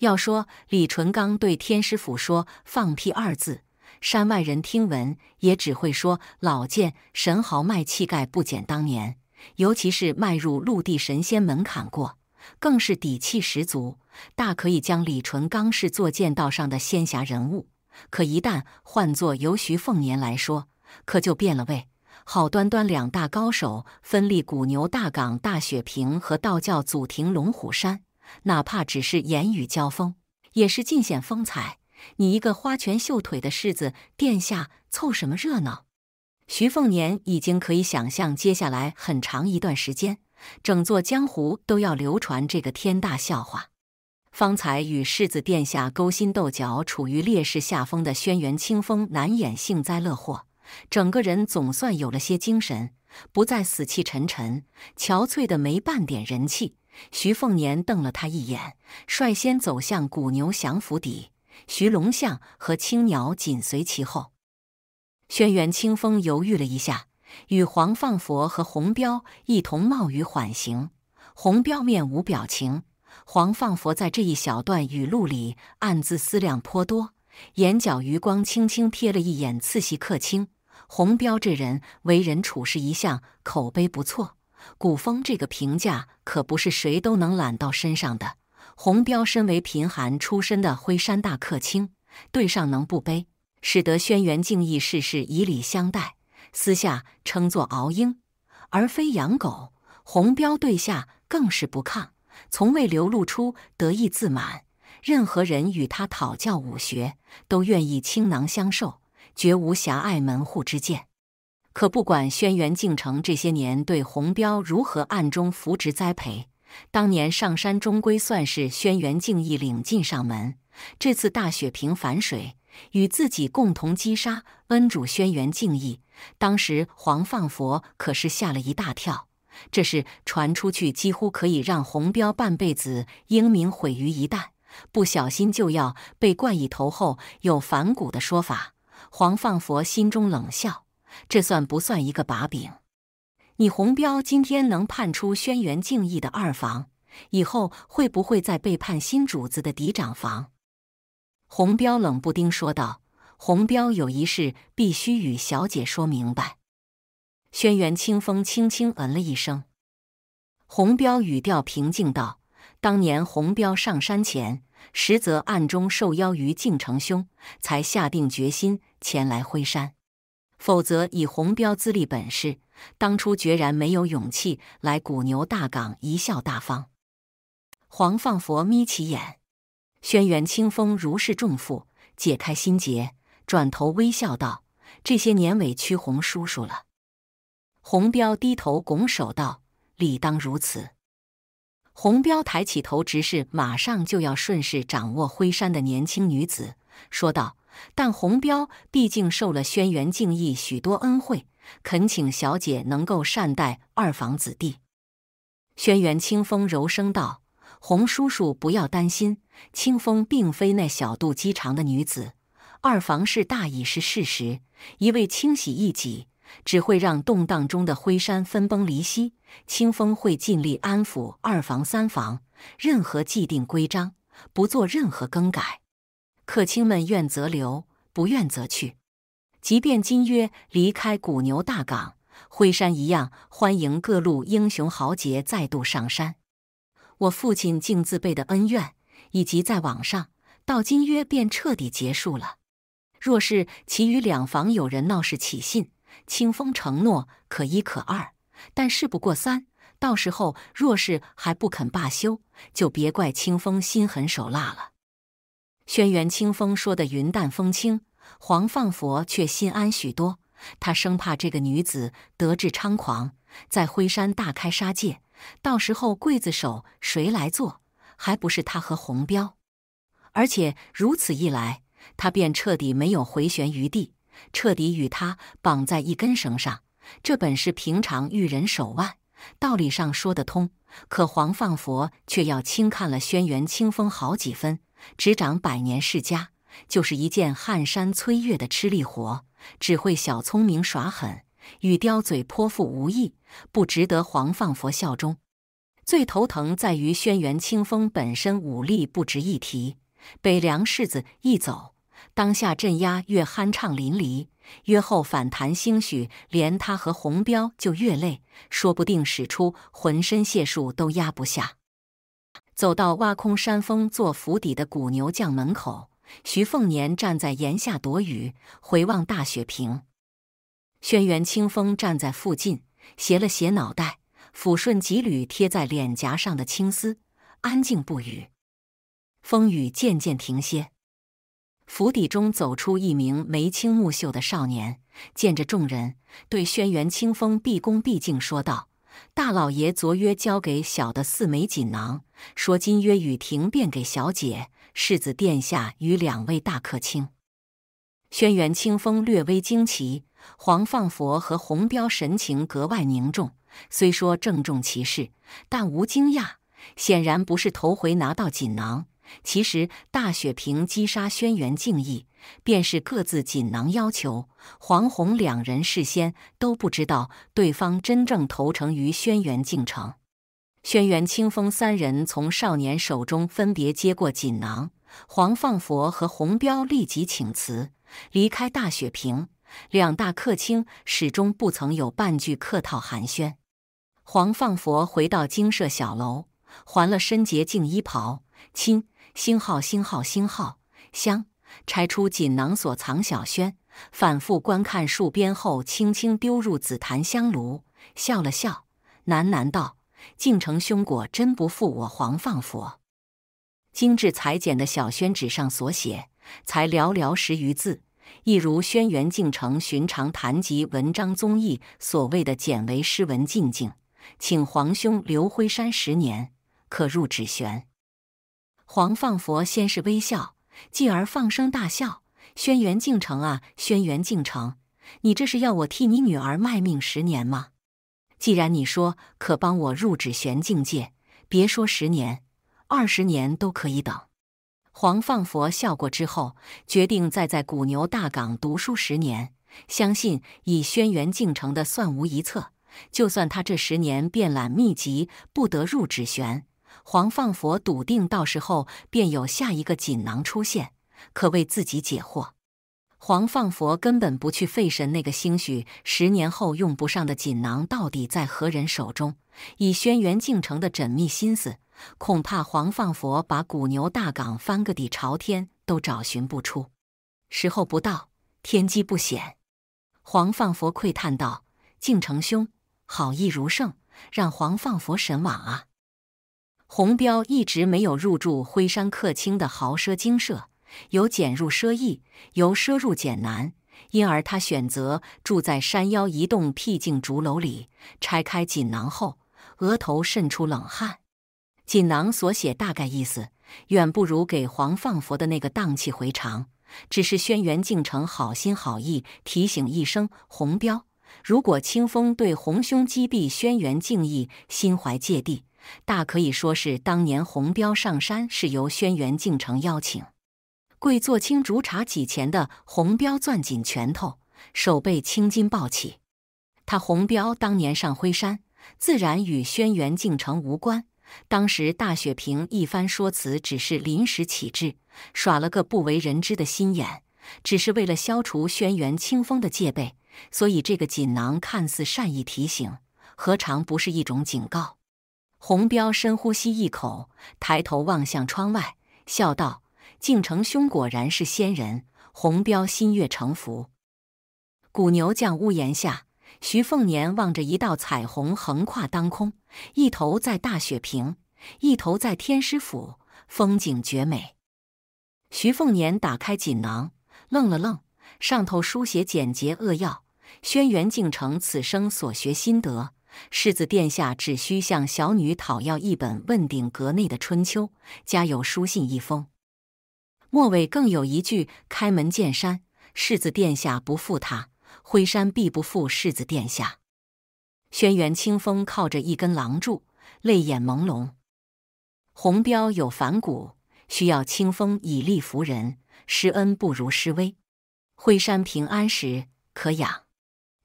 要说李淳罡对天师府说“放屁”二字，山外人听闻也只会说老剑神豪迈气概不减当年，尤其是迈入陆地神仙门槛过，更是底气十足，大可以将李淳罡视作剑道上的仙侠人物。可一旦换作由徐凤年来说，可就变了味。好端端两大高手分立古牛大港、大雪坪和道教祖庭龙虎山。哪怕只是言语交锋，也是尽显风采。你一个花拳绣腿的世子殿下，凑什么热闹？徐凤年已经可以想象，接下来很长一段时间，整座江湖都要流传这个天大笑话。方才与世子殿下勾心斗角、处于劣势下风的轩辕清风，难掩幸灾乐祸，整个人总算有了些精神，不再死气沉沉、憔悴的没半点人气。徐凤年瞪了他一眼，率先走向古牛祥府邸，徐龙象和青鸟紧随其后。轩辕清风犹豫了一下，与黄放佛和红彪一同冒雨缓行。红彪面无表情，黄放佛在这一小段语录里暗自思量颇多，眼角余光轻轻瞥了一眼次席客卿红彪，这人为人处事一向口碑不错。古风这个评价可不是谁都能揽到身上的。洪彪身为贫寒出身的徽山大客卿，对上能不卑，使得轩辕敬义事事以礼相待；私下称作敖婴。而非养狗。洪彪对下更是不亢，从未流露出得意自满。任何人与他讨教武学，都愿意倾囊相授，绝无狭隘门户之见。可不管轩辕敬城这些年对洪彪如何暗中扶植栽培，当年上山终归算是轩辕敬义领进上门。这次大雪平反水与自己共同击杀恩主轩辕敬义，当时黄放佛可是吓了一大跳。这事传出去，几乎可以让洪彪半辈子英名毁于一旦，不小心就要被冠以头后有反骨的说法。黄放佛心中冷笑。这算不算一个把柄？你洪彪今天能判出轩辕敬义的二房，以后会不会再背叛新主子的嫡长房？洪彪冷不丁说道：“洪彪有一事必须与小姐说明白。”轩辕清风轻轻嗯了一声。洪彪语调平静道：“当年洪彪上山前，实则暗中受邀于靖城兄，才下定决心前来辉山。”否则，以红彪资历本事，当初决然没有勇气来古牛大港贻笑大方。黄放佛眯起眼，轩辕清风如释重负，解开心结，转头微笑道：“这些年委屈红叔叔了。”红彪低头拱手道：“理当如此。”红彪抬起头，直视马上就要顺势掌握灰山的年轻女子，说道。但洪彪毕竟受了轩辕敬意许多恩惠，恳请小姐能够善待二房子弟。轩辕清风柔声道：“洪叔叔，不要担心，清风并非那小肚鸡肠的女子。二房是大已是事实，一味清洗一己，只会让动荡中的灰山分崩离析。清风会尽力安抚二房、三房，任何既定规章不做任何更改。”客卿们愿则留，不愿则去。即便金约离开古牛大港，辉山一样欢迎各路英雄豪杰再度上山。我父亲竟自辈的恩怨，以及在网上到金约便彻底结束了。若是其余两房有人闹事起信，清风承诺可一可二，但事不过三。到时候若是还不肯罢休，就别怪清风心狠手辣了。轩辕清风说的云淡风轻，黄放佛却心安许多。他生怕这个女子得志猖狂，在灰山大开杀戒，到时候刽子手谁来做，还不是他和红彪？而且如此一来，他便彻底没有回旋余地，彻底与他绑在一根绳上。这本是平常遇人手腕，道理上说得通，可黄放佛却要轻看了轩辕清风好几分。执掌百年世家，就是一件撼山摧月的吃力活。只会小聪明耍狠，与刁嘴泼妇无异，不值得黄放佛效忠。最头疼在于轩辕清风本身武力不值一提。北凉世子一走，当下镇压越酣畅淋漓，越后反弹，兴许连他和洪彪就越累，说不定使出浑身解数都压不下。走到挖空山峰做府邸的古牛将门口，徐凤年站在檐下躲雨，回望大雪屏。轩辕清风站在附近，斜了斜脑袋，抚顺几缕贴在脸颊上的青丝，安静不语。风雨渐渐停歇，府邸中走出一名眉清目秀的少年，见着众人，对轩辕清风毕恭毕敬说道。大老爷昨约交给小的四枚锦囊，说今约雨停便给小姐、世子殿下与两位大客卿。轩辕清风略微惊奇，黄放佛和红彪神情格外凝重。虽说郑重其事，但无惊讶，显然不是头回拿到锦囊。其实大雪瓶击杀轩辕敬意。便是各自锦囊要求，黄洪两人事先都不知道对方真正投诚于轩辕敬城。轩辕清风三人从少年手中分别接过锦囊，黄放佛和洪彪立即请辞离开大雪坪。两大客卿始终不曾有半句客套寒暄。黄放佛回到精舍小楼，还了身洁净衣袍，亲星号星号星号香。拆出锦囊锁藏小轩，反复观看数遍后，轻轻丢入紫檀香炉，笑了笑，喃喃道：“敬城兄，果真不负我黄放佛。”精致裁剪的小宣纸上所写，才寥寥十余字，一如轩辕敬城寻常谈及文章综艺所谓的简为诗文静静，请皇兄留辉山十年，可入纸玄。黄放佛先是微笑。继而放声大笑：“轩辕敬城啊，轩辕敬城，你这是要我替你女儿卖命十年吗？既然你说可帮我入指玄境界，别说十年，二十年都可以等。”黄放佛笑过之后，决定再在古牛大港读书十年。相信以轩辕敬城的算无一策，就算他这十年变懒秘籍不得入指玄。黄放佛笃定，到时候便有下一个锦囊出现，可为自己解惑。黄放佛根本不去费神那个，兴许十年后用不上的锦囊到底在何人手中？以轩辕敬城的缜密心思，恐怕黄放佛把古牛大港翻个底朝天都找寻不出。时候不到，天机不显。黄放佛喟叹道：“敬城兄，好意如盛，让黄放佛神往啊。”洪彪一直没有入住徽山客卿的豪奢精舍，由俭入奢易，由奢入俭难，因而他选择住在山腰一栋僻静竹楼里。拆开锦囊后，额头渗出冷汗。锦囊所写大概意思，远不如给黄放佛的那个荡气回肠。只是轩辕敬城好心好意提醒一声：洪彪，如果清风对洪兄击毙轩辕敬义心怀芥蒂。大可以说是当年红彪上山是由轩辕敬城邀请。跪坐青竹茶几前的红彪攥紧拳头，手背青筋暴起。他红彪当年上辉山，自然与轩辕敬城无关。当时大雪萍一番说辞只是临时起志，耍了个不为人知的心眼，只是为了消除轩辕清风的戒备。所以这个锦囊看似善意提醒，何尝不是一种警告？红彪深呼吸一口，抬头望向窗外，笑道：“靖城兄果然是仙人。”红彪心悦诚服。古牛将屋檐下，徐凤年望着一道彩虹横跨当空，一头在大雪坪，一头在天师府，风景绝美。徐凤年打开锦囊，愣了愣，上头书写简洁扼要，轩辕敬城此生所学心得。世子殿下只需向小女讨要一本问鼎阁内的《春秋》，加有书信一封，末尾更有一句开门见山。世子殿下不负他，辉山必不负世子殿下。轩辕清风靠着一根廊柱，泪眼朦胧。红标有反骨，需要清风以力服人，施恩不如施威。辉山平安时可养，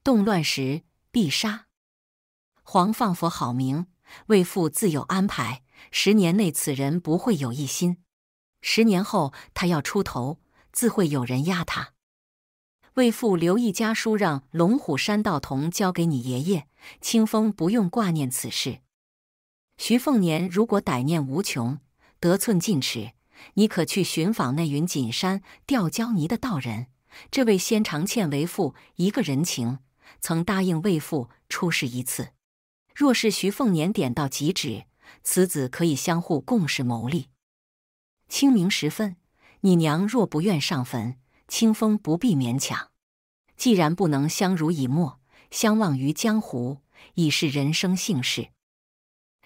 动乱时必杀。黄放佛好名，为父自有安排。十年内此人不会有一心，十年后他要出头，自会有人压他。为父留一家书，让龙虎山道童交给你爷爷。清风不用挂念此事。徐凤年如果歹念无穷，得寸进尺，你可去寻访那云锦山吊胶泥的道人。这位先长欠为父一个人情，曾答应为父出世一次。若是徐凤年点到即止，此子可以相互共事谋利。清明时分，你娘若不愿上坟，清风不必勉强。既然不能相濡以沫，相忘于江湖，已是人生幸事。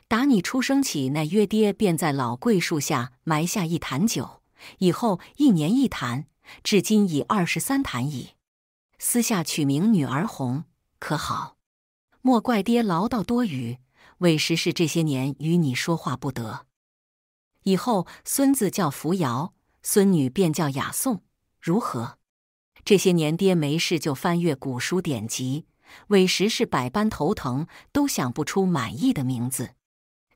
打你出生起，那约爹便在老桂树下埋下一坛酒，以后一年一坛，至今已二十三坛矣。私下取名女儿红，可好？莫怪爹唠叨多语，委实是这些年与你说话不得。以后孙子叫扶摇，孙女便叫雅颂，如何？这些年爹没事就翻阅古书典籍，委实是百般头疼，都想不出满意的名字。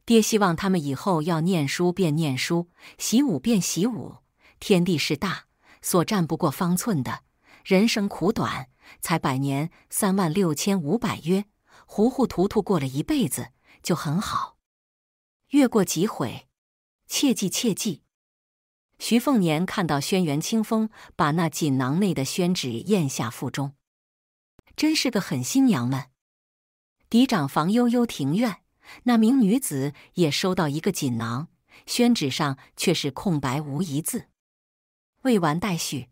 爹希望他们以后要念书便念书，习武便习武。天地是大，所占不过方寸的；人生苦短，才百年，三万六千五百约。糊糊涂涂过了一辈子就很好，越过几回，切记切记。徐凤年看到轩辕清风把那锦囊内的宣纸咽下腹中，真是个狠心娘们。嫡长房悠悠庭院，那名女子也收到一个锦囊，宣纸上却是空白无一字，未完待续。